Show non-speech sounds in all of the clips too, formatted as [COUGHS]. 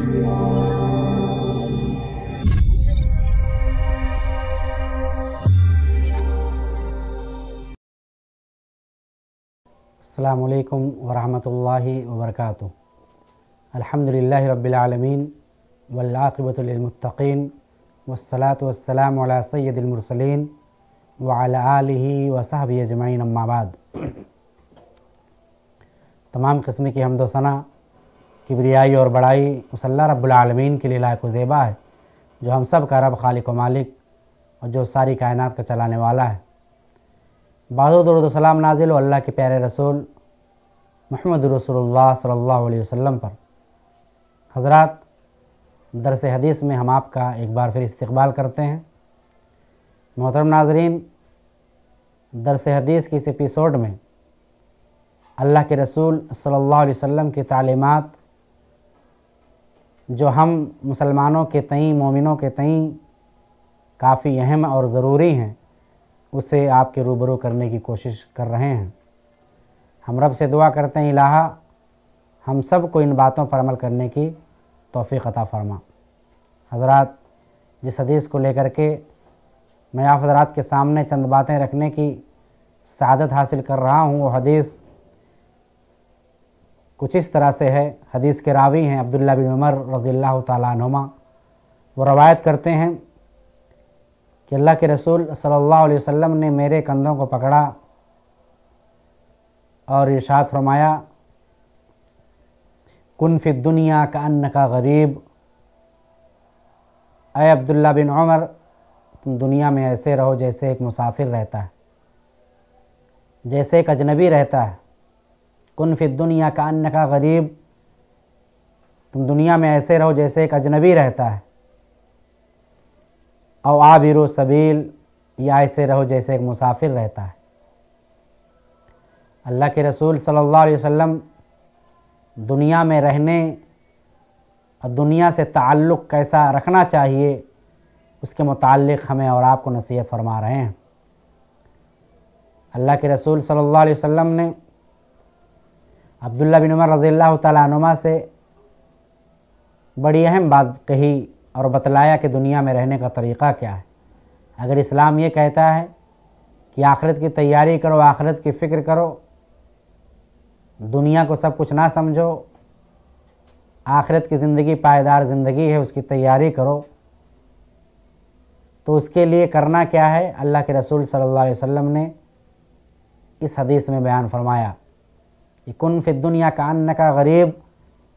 السلام عليكم ورحمة الله وبركاته الحمد لله رب العالمين والعاقبة للمتقين والصلاة والسلام على سيد المرسلين وعلى آله وصحبه أجمعين أما بعد تمام قسم کی حمد و ثنا किबरियाई और बड़ाई मुसल्ला रब्लमीन के लिए लायक ज़ेबा है जो हम सब का रब खालिक व मालिक और जो सारी कायनात का चलाने वाला है बाज़ुद सलाम नाजिल अल्लाह के प्यारे रसूल महमद रसोल्ला सल्ला वसम पर हजरत दरस हदीस में हम आपका एक बार फिर इस्तबाल करते हैं मोहतरम नाजरीन दरस हदीस के इस एपिसोड में अल्लाह के रसूल सल्लल्लाहु अलैहि वसल्लम की तालीमत जो हम मुसलमानों के तई मोमिनों के तई काफ़ी अहम और ज़रूरी हैं उसे आपके रूबरू करने की कोशिश कर रहे हैं हम रब से दुआ करते हैं इलाहा हम सब को इन बातों पर अमल करने की तोफ़ी अता फरमा हजरत जिस हदीस को लेकर के मैं आप हजरात के सामने चंद बातें रखने की सादत हासिल कर रहा हूँ वो हदीस कुछ इस तरह से है हदीस के रावी हैं अब्दुल्ला बिन उमर रजील्ला तुमा वो रवायत करते हैं कि अल्लाह के रसूल सल्लल्लाहु अलैहि वसल्लम ने मेरे कंधों को पकड़ा और इर्शाद फरमाया कन फिद दुनिया का अन्न का गरीब अय अब्दुल्ला बिन उमर तुम दुनिया में ऐसे रहो जैसे एक मुसाफिर रहता है जैसे एक अजनबी रहता है कन फिर दुनिया का अन्न का गरीब तुम दुनिया में ऐसे रहो जैसे एक अजनबी रहता है और आबिर सबील या ऐसे रहो जैसे एक मुसाफिर रहता है अल्लाह के रसूल सल्लल्लाहु अलैहि वसल्लम दुनिया में रहने और दुनिया से ताल्लुक़ कैसा रखना चाहिए उसके मुतालिक हमें और आपको नसीहत फरमा रहे हैं अल्लाह के रसूल सल्लल्लाहु अलैहि वसल्लम ने अब्दुल्ला बिन उमर रजील्ला तुमा से बड़ी अहम बात कही और बतलाया कि दुनिया में रहने का तरीक़ा क्या है अगर इस्लाम ये कहता है कि आखिरत की तैयारी करो आखिरत की फ़िक्र करो दुनिया को सब कुछ ना समझो आखिरत की ज़िंदगी पायदार ज़िंदगी है उसकी तैयारी करो तो उसके लिए करना क्या है अल्लाह के रसूल सल्लल्लाहु अलैहि वसल्लम ने इस हदीस में बयान फरमाया कि फिर दुनिया का अन्न का गरीब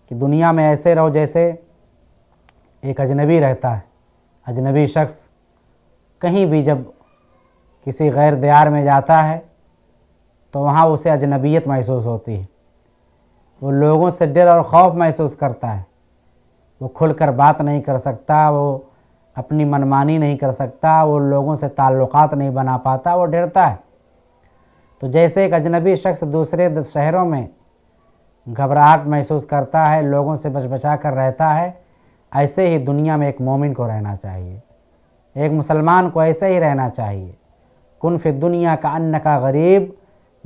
कि दुनिया में ऐसे रहो जैसे एक अजनबी रहता है अजनबी शख्स कहीं भी जब किसी गैर दियार में जाता है तो वहाँ उसे अजनबीयत महसूस होती है वो लोगों से डर और ख़ौफ महसूस करता है वो खुलकर बात नहीं कर सकता वो अपनी मनमानी नहीं कर सकता वो लोगों से ताल्लुकात नहीं बना पाता वो डरता है तो जैसे एक अजनबी शख्स दूसरे शहरों में घबराहट महसूस करता है लोगों से बच बचा कर रहता है ऐसे ही दुनिया में एक मोमिन को रहना चाहिए एक मुसलमान को ऐसे ही रहना चाहिए कुन फिर दुनिया का अन्न का गरीब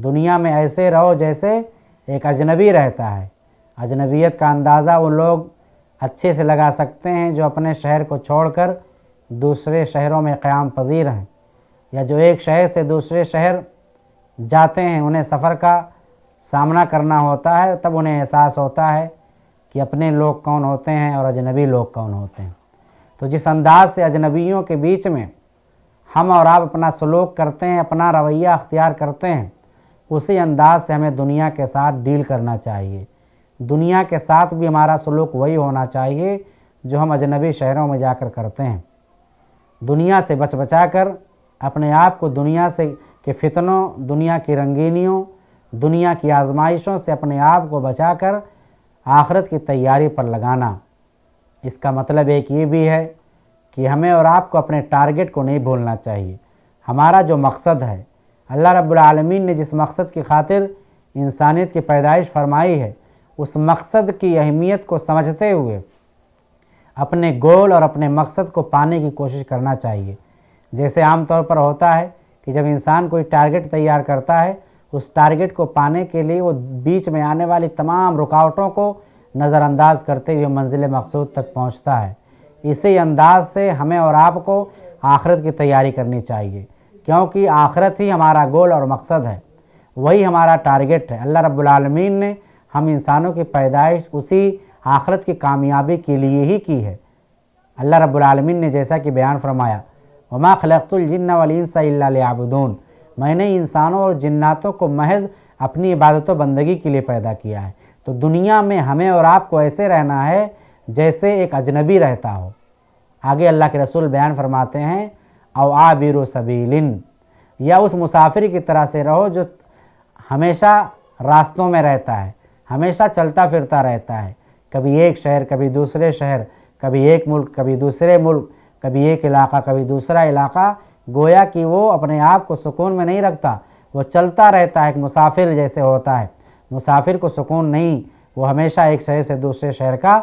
दुनिया में ऐसे रहो जैसे एक अजनबी रहता है अजनबीयत का अंदाज़ा वो लोग अच्छे से लगा सकते हैं जो अपने शहर को छोड़कर दूसरे शहरों में क़्याम पजीर हैं या जो एक शहर से दूसरे शहर जाते हैं उन्हें सफ़र का सामना करना होता है तब उन्हें एहसास होता है कि अपने लोग कौन होते हैं और अजनबी लोग कौन होते हैं तो जिस अंदाज से अजनबियों के बीच में हम और आप अपना सलूक करते हैं अपना रवैया अख्तियार करते हैं उसी अंदाज से हमें दुनिया के साथ डील करना चाहिए दुनिया के साथ भी हमारा सलूक वही होना चाहिए जो हम अजनबी शहरों में जाकर करते हैं दुनिया से बच बचा कर अपने आप को दुनिया से कि फितनों दुनिया की रंगीनियों दुनिया की आजमाइशों से अपने आप को बचाकर आखरत की तैयारी पर लगाना इसका मतलब एक ये भी है कि हमें और आपको अपने टारगेट को नहीं भूलना चाहिए हमारा जो मकसद है अल्लाह रब्बुल ने जिस मकसद की खातिर इंसानियत की पैदाइश फरमाई है उस मकसद की अहमियत को समझते हुए अपने गोल और अपने मकसद को पाने की कोशिश करना चाहिए जैसे आम तौर पर होता है कि जब इंसान कोई टारगेट तैयार करता है उस टारगेट को पाने के लिए वो बीच में आने वाली तमाम रुकावटों को नज़रअंदाज करते हुए मंजिल मकसूद तक पहुँचता है इसी अंदाज से हमें और आपको आखिरत की तैयारी करनी चाहिए क्योंकि आखिरत ही हमारा गोल और मकसद है वही हमारा टारगेट है अल्लाह रब्बुल ने हम इंसानों की पैदाइश उसी आखरत की कामयाबी के लिए ही की है अल्लाह रब्बुल ने जैसा कि बयान फरमाया वमा खलतुलजन्ना वलिनसाबून मैंने इंसानों और जन्नातों को महज अपनी इबादत बंदगी के लिए पैदा किया है तो दुनिया में हमें और आपको ऐसे रहना है जैसे एक अजनबी रहता हो आगे अल्लाह के रसूल बयान फरमाते हैं और आबिर सबीलिन या उस मुसाफिर की तरह से रहो जो हमेशा रास्तों में रहता है हमेशा चलता फिरता रहता है कभी एक शहर कभी दूसरे शहर कभी एक मुल्क कभी दूसरे मुल्क कभी एक इलाका कभी दूसरा इलाका गोया कि वो अपने आप को सुकून में नहीं रखता वो चलता रहता है एक मुसाफिर जैसे होता है मुसाफिर को सुकून नहीं वो हमेशा एक शहर से दूसरे शहर का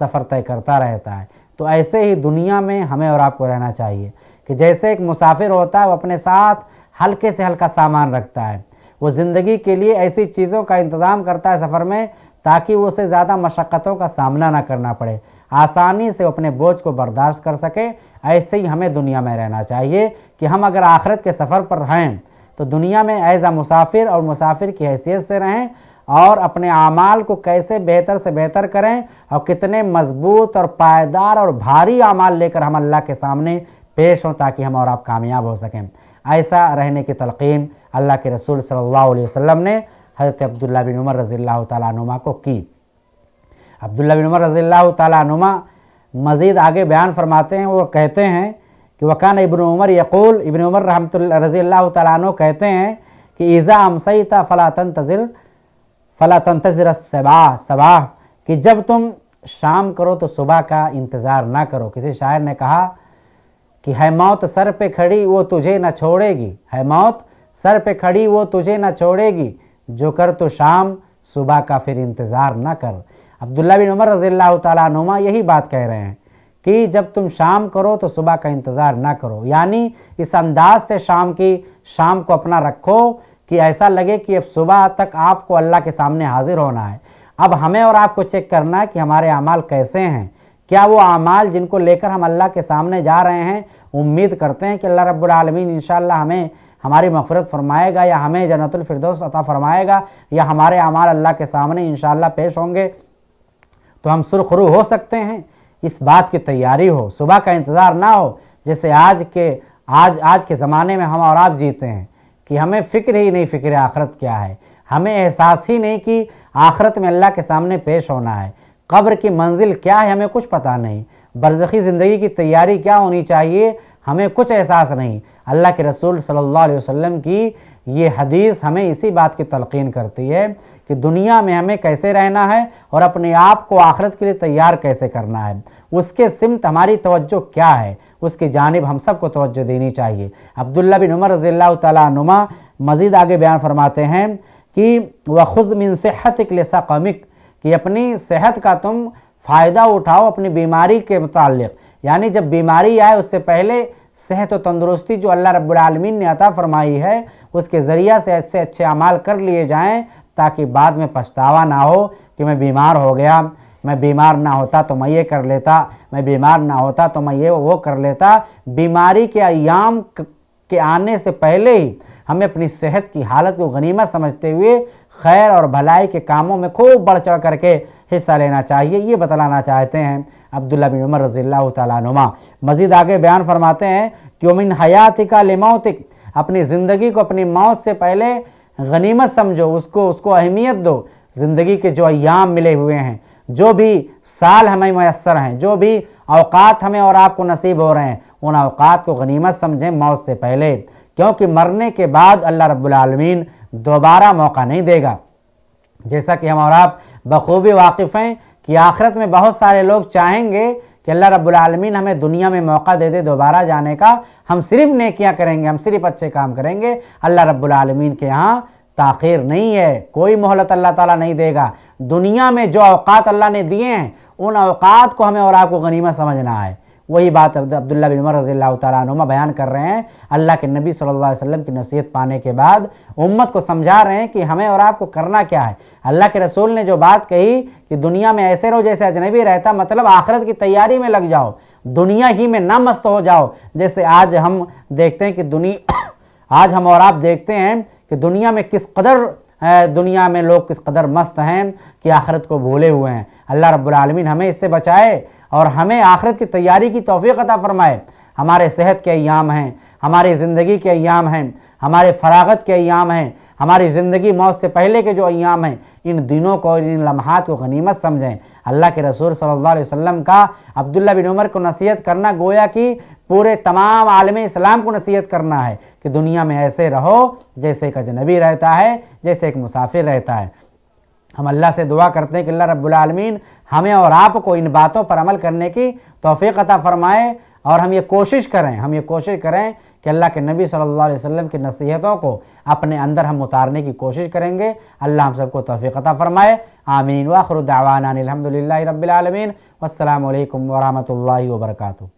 सफ़र तय करता रहता है तो ऐसे ही दुनिया में हमें और आपको रहना चाहिए कि जैसे एक मुसाफिर होता है वो अपने साथ हल्के से हल्का सामान रखता है वो ज़िंदगी के लिए ऐसी चीज़ों का इंतज़ाम करता है सफ़र में ताकि उसे ज़्यादा मशक्क़तों का सामना ना करना पड़े आसानी से अपने बोझ को बर्दाश्त कर सके ऐसे ही हमें दुनिया में रहना चाहिए कि हम अगर आखिरत के सफ़र पर रहें तो दुनिया में एज आ मुसाफिर और मुसाफिर की हैसियत से रहें और अपने अमाल को कैसे बेहतर से बेहतर करें और कितने मजबूत और पायदार और भारी आमाल लेकर हम अल्लाह के सामने पेश हों ताकि हम और आप कामयाब हो सकें ऐसा रहने की तलकीन अल्लाह के रसूल सल्लल्लाहु अलैहि वसल्लम ने हज़रत अब्दुल्ला बिन उमर रज़ी अल्लाह तुमा को की अब्दुल्ला बिन उमर रज़ील्ला तुमा मज़ीद आगे बयान फरमाते हैं और कहते हैं कि वकान इबन उमर यकूल इबन उमर रहमत रज़ील् तु कहते हैं कि ईज़ा था फ़ला तंतज़िर फ़ला तंतज़र सबा सबाह कि जब तुम शाम करो तो सुबह का इंतज़ार ना करो किसी शायर ने कहा कि है मौत सर पे खड़ी वो तुझे न छोड़ेगी है मौत सर पे खड़ी वो तुझे न छोड़ेगी जो कर तो शाम सुबह का फिर इंतज़ार न कर अब्दुल्ला बिन उमर रजील्ला तुमा यही बात कह रहे हैं कि जब तुम शाम करो तो सुबह का इंतज़ार ना करो यानी इस अंदाज से शाम की शाम को अपना रखो कि ऐसा लगे कि अब सुबह तक आपको अल्लाह के सामने हाजिर होना है अब हमें और आपको चेक करना है कि हमारे अमाल कैसे हैं क्या वो अमाल जिनको लेकर हम अल्लाह के सामने जा रहे हैं उम्मीद करते हैं कि अल्लाह रब्लम इन हमें हमारी मफरत फरमाएगा या हमें जन्नतफरदौस अता फरमाएगा या हमारे अमाल अल्लाह के सामने इन पेश होंगे तो हम सुरखरू हो सकते हैं इस बात की तैयारी हो सुबह का इंतज़ार ना हो जैसे आज के आज आज के ज़माने में हम और आप जीते हैं कि हमें फ़िक्र ही नहीं फ़िक्र आखरत क्या है हमें एहसास ही नहीं कि आखरत में अल्लाह के सामने पेश होना है कब्र की मंजिल क्या है हमें कुछ पता नहीं बरज़ी ज़िंदगी की तैयारी क्या होनी चाहिए हमें कुछ एहसास नहीं अल्लाह के रसूल सल्लल्लाहु अलैहि वसल्लम की ये हदीस हमें इसी बात की तलकिन करती है कि दुनिया में हमें कैसे रहना है और अपने आप को आखरत के लिए तैयार कैसे करना है उसके सिमत हमारी तवज्जो क्या है उसकी जानब हम सबको तोज्जो देनी चाहिए अब्दुल्ला बिन उमर रज़ील तुमा मज़ीद आगे बयान फरमाते हैं कि वह खुद मिन सेहत इकलसा कमिक कि अपनी सेहत का तुम फ़ायदा उठाओ अपनी बीमारी के मुतल यानी जब बीमारी आए उससे पहले सेहत और तंदुरुस्ती जो अल्लाह रब्बुल रबालमीन ने अता फरमाई है उसके ज़रिया से अच्छे अच्छे अमाल कर लिए जाएं ताकि बाद में पछतावा ना हो कि मैं बीमार हो गया मैं बीमार ना होता तो मैं ये कर लेता मैं बीमार ना होता तो मैं ये वो कर लेता बीमारी के अयाम के आने से पहले ही हमें अपनी सेहत की हालत को गनीमत समझते हुए खैर और भलाई के कामों में खूब बढ़ चढ़ करके हिस्सा लेना चाहिए ये बतलाना चाहते हैं अब्दुल्ला बिन उमर रज़ील तुमा मज़ीद आगे बयान फरमाते हैं कि उमिन हयातिका लिमौतिक अपनी ज़िंदगी को अपनी मौत से पहले गनीमत समझो उसको उसको अहमियत दो ज़िंदगी के जो अयाम मिले हुए हैं जो भी साल हमें मैसर हैं जो भी अवकात हमें और आपको नसीब हो रहे हैं उन अवकात को गनीमत समझें मौत से पहले क्योंकि मरने के बाद अल्लाह रब्लमीन दोबारा मौका नहीं देगा जैसा कि हम और आप बखूबी वाकिफ़ हैं कि आखिरत में बहुत सारे लोग चाहेंगे कि अल्लाह रब्बुलमीन हमें दुनिया में मौका दे दे दोबारा जाने का हम सिर्फ नेकियां करेंगे हम सिर्फ अच्छे काम करेंगे अल्लाह रब्बुलमीन के यहाँ ताखिर नहीं है कोई मोहलत अल्लाह ताला नहीं देगा दुनिया में जो अवकात अल्लाह ने दिए हैं उन अवकात को हमें और आपको गनीमत समझना है वही बात अब्दुल्ला बिन उमर रजी तुम बयान कर रहे हैं अल्लाह के नबी सल्लल्लाहु अलैहि वसल्लम की नसीहत पाने के बाद उम्मत को समझा रहे हैं कि हमें और आपको करना क्या है अल्लाह के रसूल ने जो बात कही कि दुनिया में ऐसे रहो जैसे अजनबी रहता मतलब आखिरत की तैयारी में लग जाओ दुनिया ही में ना मस्त हो जाओ जैसे आज हम देखते हैं कि दुनिया [COUGHS] आज हम और आप देखते हैं कि दुनिया में किस कदर दुनिया में लोग किस कदर मस्त हैं कि आखिरत को भूले हुए हैं अल्लाह रब्बुल रबालमीन हमें इससे बचाए और हमें आखिरत की तैयारी की तोफ़ी अता फ़रमाए हमारे सेहत के अयाम हैं हमारी ज़िंदगी के अयाम हैं हमारे फरागत के अयाम हैं हमारी ज़िंदगी मौत से पहले के जो अयाम हैं इन दिनों को इन लम्हात को गनीमत समझें अल्लाह के रसूल सल्ला वसम का अब्दुल्ला बिन उमर को नसीहत करना गोया कि पूरे तमाम आलम इस्लाम को नसीहत करना है कि दुनिया में ऐसे रहो जैसे एक अजनबी रहता है जैसे एक मुसाफिर रहता है हम अल्लाह से दुआ करते हैं कि अल्लाह रब्बुलमीन हमें और आपको इन बातों पर अमल करने की तोफ़ी अता फ़रमाए और हम ये कोशिश करें हम ये कोशिश करें कि अल्लाह के नबी सल्लल्लाहु अलैहि वसल्लम की नसीहतों को अपने अंदर हम उतारने की कोशिश करेंगे अल्लाह हम सबको तोफ़ी अता फ़रमाए आमीन वाखरुद्दावाना अलहमदिल्ला रबीआलमीन अल्लाम वरहमल वर्का